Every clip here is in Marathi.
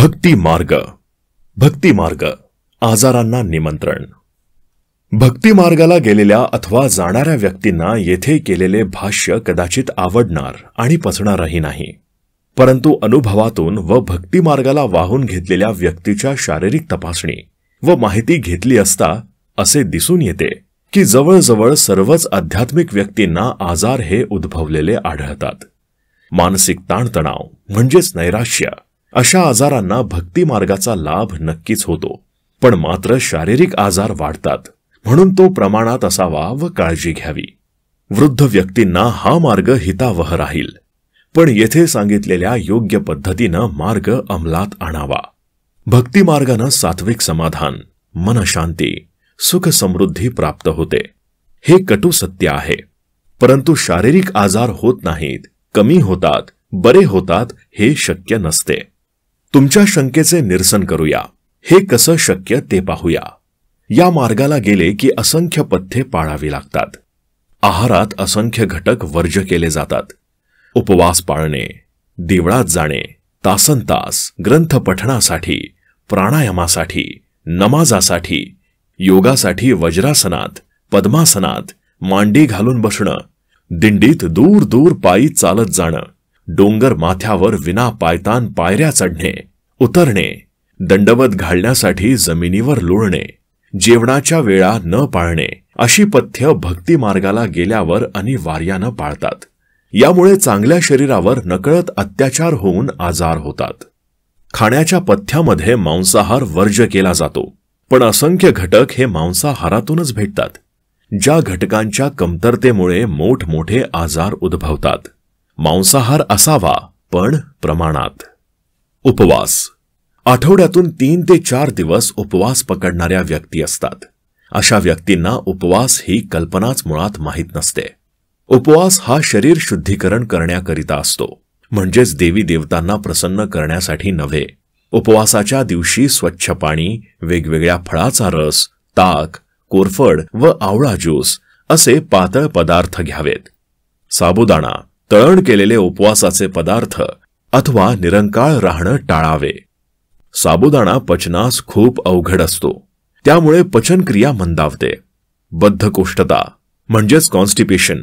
भक्ती मार्ग भक्ती मार्ग आजारांना निमंत्रण भक्ती मार्गाला गेलेल्या अथवा जाणाऱ्या व्यक्तींना येथे केलेले भाष्य कदाचित आवडणार आणि पचणारही नाही परंतु अनुभवातून व भक्ती मार्गाला वाहून घेतलेल्या व्यक्तीच्या शारीरिक तपासणी व माहिती घेतली असता असे दिसून येते की जवळजवळ सर्वच आध्यात्मिक व्यक्तींना आजार हे उद्भवलेले आढळतात मानसिक ताणतणाव म्हणजेच नैराश्य अशा आजारांना भक्ती मार्गाचा लाभ नक्कीच होतो पण मात्र शारीरिक आजार वाढतात म्हणून तो प्रमाणात असावा व काळजी घ्यावी वृद्ध व्यक्तींना हा मार्ग हितावह राहील पण येथे सांगितलेल्या योग्य पद्धतीनं मार्ग अंमलात आणावा भक्ती मार्गानं सात्विक समाधान मनशांती सुख समृद्धी प्राप्त होते हे कटु सत्य आहे परंतु शारीरिक आजार होत नाहीत कमी होतात बरे होतात हे शक्य नसते तुमच्या शंकेचे निरसन करूया हे कसं शक्य ते पाहूया या मार्गाला गेले की असंख्य पथ्ये पाळावी लागतात आहारात असंख्य घटक वर्ज केले जातात उपवास पाळणे देवळात जाणे तासनतास ग्रंथ पठणासाठी प्राणायामासाठी नमाजासाठी योगासाठी वज्रासनात पद्मासनात मांडी घालून बसणं दिंडीत दूर दूर पायी चालत जाणं डोंगर माथ्यावर विना पायतान पायऱ्या चढणे उतरणे दंडवत घालण्यासाठी जमिनीवर लोळणे जेवणाच्या वेळा न पाळणे अशी पथ्य भक्ती मार्गाला गेल्यावर अनिवार्यानं पाळतात यामुळे चांगल्या शरीरावर नकळत अत्याचार होऊन आजार होतात खाण्याच्या पथ्यामध्ये मांसाहार वर्ज्य केला जातो पण असंख्य घटक हे मांसाहारातूनच भेटतात ज्या घटकांच्या कमतरतेमुळे मोठमोठे आजार उद्भवतात मांसाहार असावा पण प्रमाणात उपवास आठवड्यातून तीन ते चार दिवस उपवास पकडणाऱ्या व्यक्ती असतात अशा व्यक्तींना उपवास ही कल्पनाच मुळात माहीत नसते उपवास हा शरीर शुद्धीकरण करण्याकरिता असतो म्हणजेच देवी देवतांना प्रसन्न करण्यासाठी नव्हे उपवासाच्या दिवशी स्वच्छ पाणी वेगवेगळ्या फळाचा रस ताक कोरफड व आवळा ज्यूस असे पातळ पदार्थ घ्यावेत साबुदाणा तळण केलेले उपवासाचे पदार्थ अथवा निरंकाळ राहणं टाळावे साबुदाणा पचनास खूप अवघड असतो त्यामुळे पचनक्रिया मंदावते बद्धकोष्ठता म्हणजेच कॉन्स्टिपेशन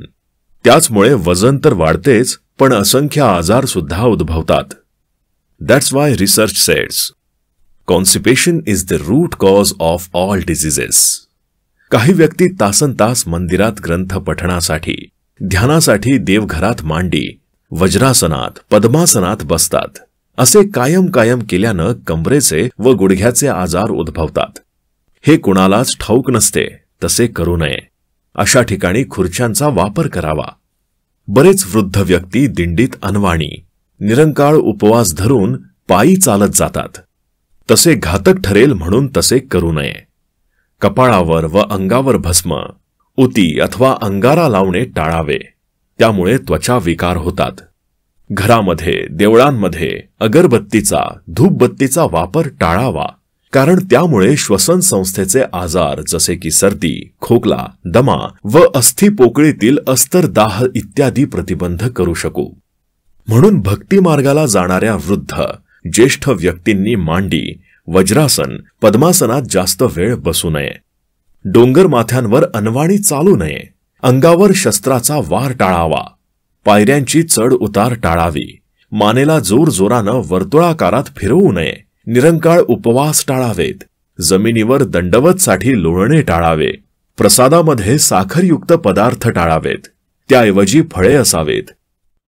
त्याचमुळे वजन तर वाढतेच पण असंख्य आजार सुद्धा उद्भवतात दॅट्स वाय रिसर्च सेट्स constipation is the root cause of all diseases काही व्यक्ती तासन तास मंदिरात ग्रंथ पठणासाठी ध्यानासाठी देवघरात मांडी वज्रासनात पद्मासनात बसतात असे कायम कायम केल्यानं कमरेचे व गुडघ्याचे आजार उद्भवतात हे कुणालाच ठाऊक नसते तसे करू नये अशा ठिकाणी खुर्च्यांचा वापर करावा बरेच वृद्ध व्यक्ती दिंडीत अनवाणी निरंकाळ उपवास धरून पायी चालत जातात तसे घातक ठरेल म्हणून तसे करू नये कपाळावर व अंगावर भस्म उती अथवा अंगारा लावणे टाळावे त्यामुळे त्वचा विकार होतात घरामध्ये देवळांमध्ये अगरबत्तीचा धूपबत्तीचा वापर टाळावा कारण त्यामुळे श्वसन संस्थेचे आजार जसे की सर्दी खोकला दमा व अस्थिपोकळीतील अस्तरदाह इत्यादी प्रतिबंध करू शकू म्हणून भक्तिमार्गाला जाणाऱ्या वृद्ध ज्येष्ठ व्यक्तींनी मांडी वज्रासन पद्मासनात जास्त वेळ बसू नये डोंगर माथ्यांवर अनवाणी चालू नये अंगावर शस्त्राचा वार टाळावा पायऱ्यांची चढ उतार टाळावी मानेला जोर जोरानं वर्तुळाकारात फिरवू नये निरंकाळ उपवास टाळावेत जमिनीवर दंडवतसाठी लोळणे टाळावे प्रसादामध्ये साखरयुक्त पदार्थ टाळावेत त्याऐवजी फळे असावेत